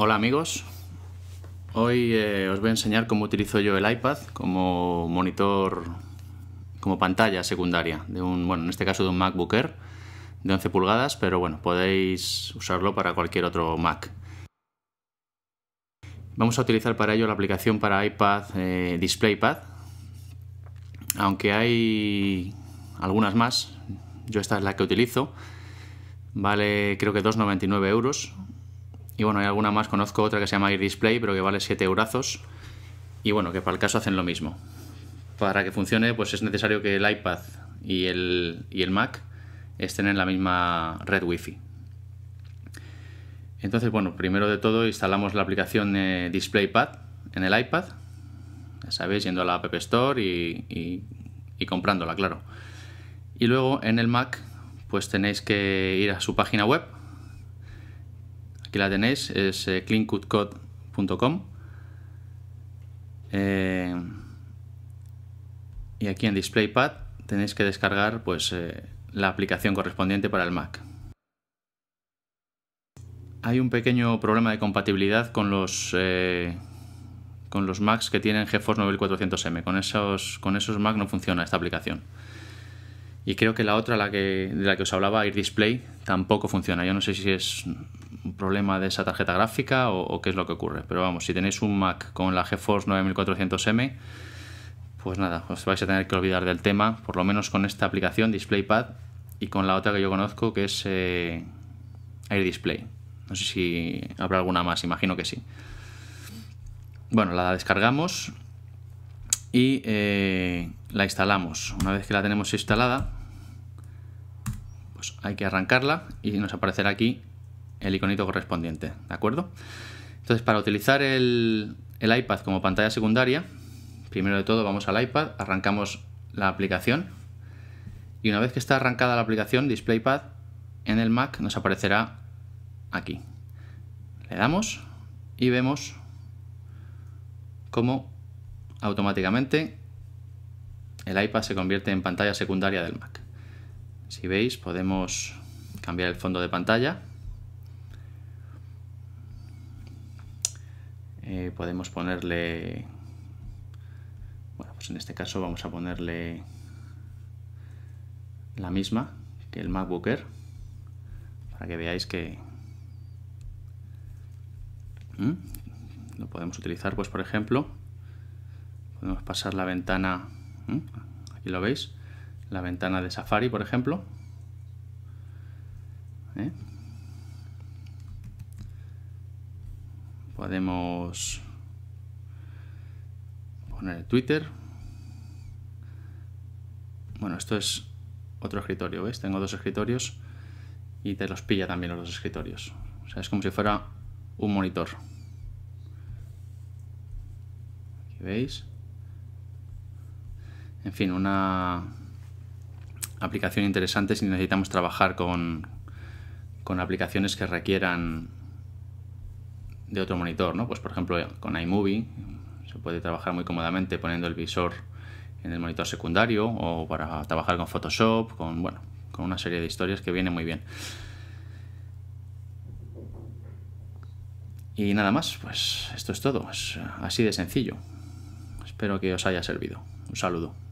Hola amigos, hoy eh, os voy a enseñar cómo utilizo yo el iPad como monitor, como pantalla secundaria, de un, bueno, en este caso de un MacBook Air de 11 pulgadas, pero bueno, podéis usarlo para cualquier otro Mac. Vamos a utilizar para ello la aplicación para iPad eh, DisplayPad, aunque hay algunas más, yo esta es la que utilizo, vale creo que 2,99 euros y bueno, hay alguna más, conozco otra que se llama Air Display, pero que vale 7 eurazos. Y bueno, que para el caso hacen lo mismo. Para que funcione, pues es necesario que el iPad y el, el Mac estén en la misma red Wi-Fi. Entonces, bueno, primero de todo instalamos la aplicación eh, DisplayPad en el iPad. Ya sabéis, yendo a la App Store y, y comprándola, claro. Y luego en el Mac, pues tenéis que ir a su página web, Aquí la tenéis, es eh, cleancutcode.com. Eh, y aquí en DisplayPad tenéis que descargar pues, eh, la aplicación correspondiente para el Mac. Hay un pequeño problema de compatibilidad con los, con los Macs que tienen GeForce 9400M. Con esos, con esos Mac no funciona esta aplicación. Y creo que la otra, la que, de la que os hablaba, ir Display, tampoco funciona. Yo no sé si es problema de esa tarjeta gráfica o, qué es lo que ocurre. Pero vamos, si tenéis un Mac con la GeForce 9400M, pues nada, os vais a tener que olvidar del tema, por lo menos con esta aplicación DisplayPad y con la otra que yo conozco que es eh, Air Display. No sé si habrá alguna más, imagino que sí. Bueno, la descargamos y eh, la instalamos. Una vez que la tenemos instalada, pues hay que arrancarla y nos aparecerá aquí el iconito correspondiente, ¿de acuerdo? Entonces, para utilizar el, el iPad como pantalla secundaria, primero de todo vamos al iPad, arrancamos la aplicación y una vez que está arrancada la aplicación DisplayPad en el Mac nos aparecerá aquí. Le damos y vemos cómo automáticamente el iPad se convierte en pantalla secundaria del Mac. Si veis podemos cambiar el fondo de pantalla Eh, podemos ponerle, bueno, pues en este caso vamos a ponerle la misma que el MacBooker para que veáis que ¿Mm? lo podemos utilizar, pues por ejemplo, podemos pasar la ventana, ¿Mm? aquí lo veis, la ventana de Safari, por ejemplo, ¿eh? Podemos poner Twitter. Bueno, esto es otro escritorio, veis Tengo dos escritorios y te los pilla también los dos escritorios. O sea, es como si fuera un monitor. Aquí veis. En fin, una aplicación interesante si necesitamos trabajar con, con aplicaciones que requieran de otro monitor, ¿no? Pues por ejemplo con iMovie se puede trabajar muy cómodamente poniendo el visor en el monitor secundario o para trabajar con Photoshop, con, bueno, con una serie de historias que viene muy bien. Y nada más, pues esto es todo, eh, así de sencillo. Espero que os haya servido. Un saludo.